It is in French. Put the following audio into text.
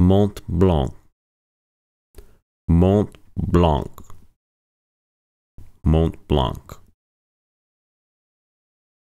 Mont Blanc. Mont Blanc. Mont Blanc.